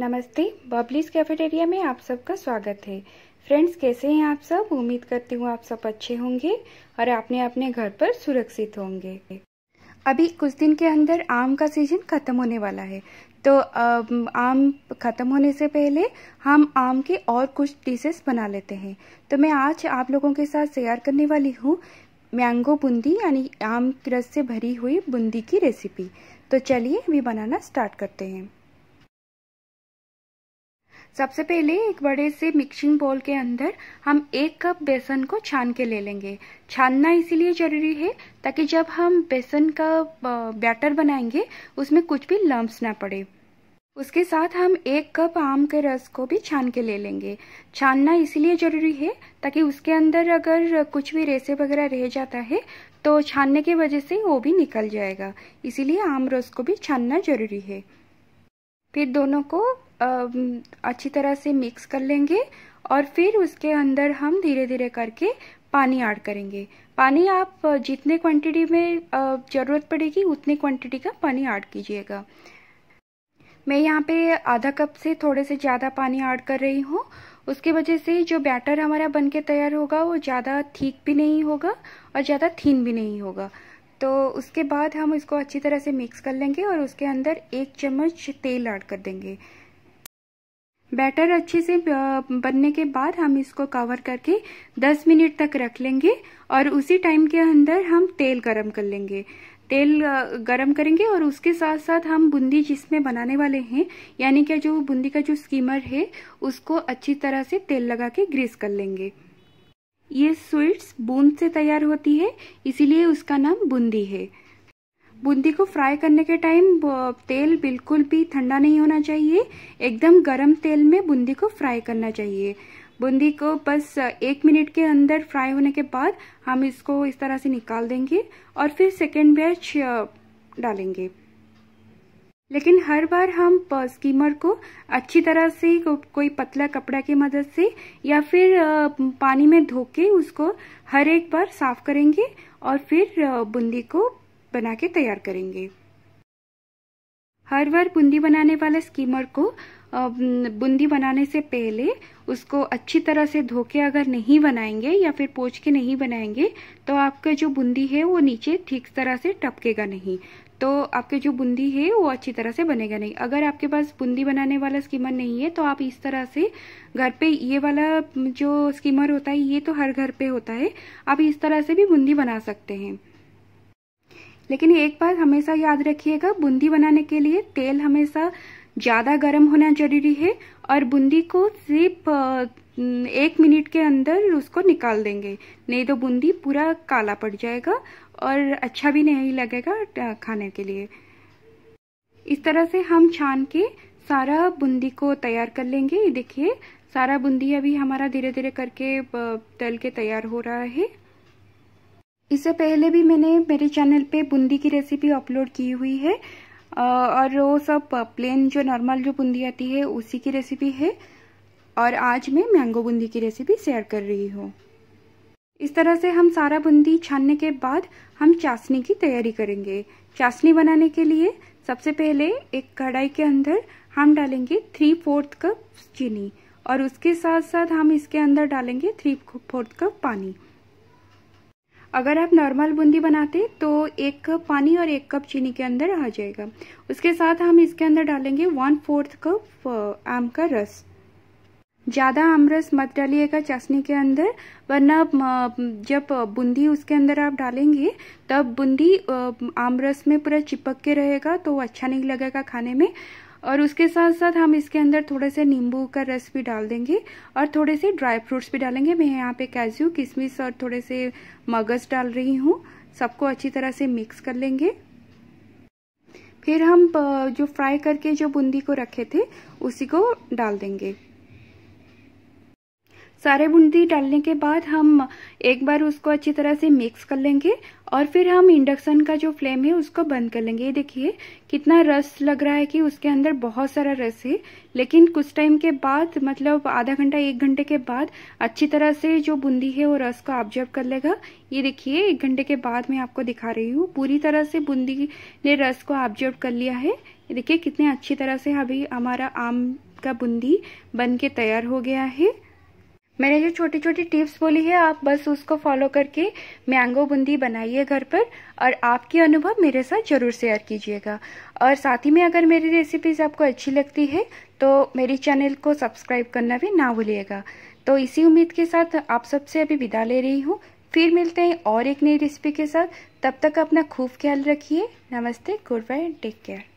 नमस्ते बबलीज कैफेटेरिया में आप सबका स्वागत है फ्रेंड्स कैसे हैं आप सब उम्मीद करती हूँ आप सब अच्छे होंगे और आपने अपने घर पर सुरक्षित होंगे अभी कुछ दिन के अंदर आम का सीजन खत्म होने वाला है तो आम खत्म होने से पहले हम आम के और कुछ डिशेस बना लेते हैं तो मैं आज आप लोगों के साथ शेयर करने वाली हूँ मैंगो बूंदी यानी आम रस से भरी हुई बूंदी की रेसिपी तो चलिए अभी बनाना स्टार्ट करते हैं सबसे पहले एक बड़े से मिक्सिंग बोल के अंदर हम एक कप बेसन को छान के ले लेंगे छानना इसीलिए जरूरी है ताकि जब हम बेसन का बैटर बनाएंगे उसमें कुछ भी लम्ब ना पड़े उसके साथ हम एक कप आम के रस को भी छान के ले लेंगे छानना इसीलिए जरूरी है ताकि उसके अंदर अगर कुछ भी रेसे वगैरह रह जाता है तो छानने की वजह से वो भी निकल जाएगा इसीलिए आम रस को भी छानना जरूरी है फिर दोनों को अच्छी तरह से मिक्स कर लेंगे और फिर उसके अंदर हम धीरे धीरे करके पानी ऐड करेंगे पानी आप जितने क्वांटिटी में ज़रूरत पड़ेगी उतने क्वांटिटी का पानी ऐड कीजिएगा मैं यहाँ पे आधा कप से थोड़े से ज़्यादा पानी ऐड कर रही हूँ उसके वजह से जो बैटर हमारा बनके तैयार होगा वो ज़्यादा ठीक भी नहीं होगा और ज़्यादा थीन भी नहीं होगा तो उसके बाद हम इसको अच्छी तरह से मिक्स कर लेंगे और उसके अंदर एक चम्मच तेल ऐड कर देंगे बैटर अच्छे से बनने के बाद हम इसको कवर करके 10 मिनट तक रख लेंगे और उसी टाइम के अंदर हम तेल गरम कर लेंगे तेल गरम करेंगे और उसके साथ साथ हम बूंदी जिसमें बनाने वाले हैं यानी कि जो बूंदी का जो स्कीमर है उसको अच्छी तरह से तेल लगा के ग्रीस कर लेंगे ये स्वीट्स बूंद से तैयार होती है इसीलिए उसका नाम बूंदी है बूंदी को फ्राई करने के टाइम तेल बिल्कुल भी ठंडा नहीं होना चाहिए एकदम गरम तेल में बूंदी को फ्राई करना चाहिए बूंदी को बस एक मिनट के अंदर फ्राई होने के बाद हम इसको इस तरह से निकाल देंगे और फिर सेकेंड बैच डालेंगे लेकिन हर बार हम स्कीमर को अच्छी तरह से को, कोई पतला कपड़ा की मदद से या फिर पानी में धो के उसको हर एक बार साफ करेंगे और फिर बूंदी को बना के तैयार करेंगे हर बार बूंदी बनाने वाले स्कीमर को बूंदी बनाने से पहले उसको अच्छी तरह से धो के अगर नहीं बनाएंगे या फिर पोछ के नहीं बनाएंगे तो आपका जो बूंदी है वो नीचे ठीक तरह से टपकेगा नहीं तो आपके जो बूंदी है वो अच्छी तरह से बनेगा नहीं अगर आपके पास बूंदी बनाने वाला स्कीमर नहीं है तो आप इस तरह से घर पे ये वाला जो स्कीमर होता है ये तो हर घर पे होता है आप इस तरह से भी बूंदी बना सकते हैं लेकिन एक बात हमेशा याद रखिएगा बूंदी बनाने के लिए तेल हमेशा ज़्यादा गर्म होना जरूरी है और बूंदी को सिर्फ एक मिनट के अंदर उसको निकाल देंगे नहीं तो बूंदी पूरा काला पड़ जाएगा और अच्छा भी नहीं लगेगा खाने के लिए इस तरह से हम छान के सारा बूंदी को तैयार कर लेंगे देखिए सारा बूंदी अभी हमारा धीरे धीरे करके तल के तैयार हो रहा है इससे पहले भी मैंने मेरे चैनल पे बूंदी की रेसिपी अपलोड की हुई है और वो सब प्लेन जो नॉर्मल जो बूंदी आती है उसी की रेसिपी है और आज मैं मैंगो बूंदी की रेसिपी शेयर कर रही हूँ इस तरह से हम सारा बूंदी छानने के बाद हम चाशनी की तैयारी करेंगे चाशनी बनाने के लिए सबसे पहले एक कढ़ाई के अंदर हम डालेंगे थ्री फोर्थ कप चीनी और उसके साथ साथ हम इसके अंदर डालेंगे थ्री फोर्थ कप पानी अगर आप नॉर्मल बूंदी बनाते तो एक कप पानी और एक कप चीनी के अंदर आ जाएगा उसके साथ हम इसके अंदर डालेंगे वन फोर्थ कप आम का रस ज़्यादा आम रस मत डालिएगा चाशनी के अंदर वरना uh, जब बूंदी उसके अंदर आप डालेंगे तब बूंदी uh, आम रस में पूरा चिपक के रहेगा तो अच्छा नहीं लगेगा खाने में और उसके साथ साथ हम इसके अंदर थोड़े से नींबू का रस भी डाल देंगे और थोड़े से ड्राई फ्रूट्स भी डालेंगे मैं यहाँ पे काजू किशमिश और थोड़े से मगज डाल रही हूँ सबको अच्छी तरह से मिक्स कर लेंगे फिर हम जो फ्राई करके जो बूंदी को रखे थे उसी को डाल देंगे सारे बूंदी डालने के बाद हम एक बार उसको अच्छी तरह से मिक्स कर लेंगे और फिर हम इंडक्शन का जो फ्लेम है उसको बंद कर लेंगे ये देखिए कितना रस लग रहा है कि उसके अंदर बहुत सारा रस है लेकिन कुछ टाइम के बाद मतलब आधा घंटा एक घंटे के बाद अच्छी तरह से जो बूंदी है वो रस को ऑब्जर्व कर लेगा ये देखिए एक घंटे के बाद मैं आपको दिखा रही हूँ पूरी तरह से बूंदी ने रस को ऑब्जर्व कर लिया है ये देखिए कितने अच्छी तरह से अभी हमारा आम का बूंदी बन के तैयार हो गया है मैंने जो छोटी छोटी टिप्स बोली है आप बस उसको फॉलो करके मैंगो बूंदी बनाइए घर पर और आपके अनुभव मेरे साथ ज़रूर शेयर कीजिएगा और साथ ही में अगर मेरी रेसिपीज आपको अच्छी लगती है तो मेरी चैनल को सब्सक्राइब करना भी ना भूलिएगा तो इसी उम्मीद के साथ आप सबसे अभी विदा ले रही हूँ फिर मिलते हैं और एक नई रेसिपी के साथ तब तक अपना खूब ख्याल रखिए नमस्ते गुड बाय टेक केयर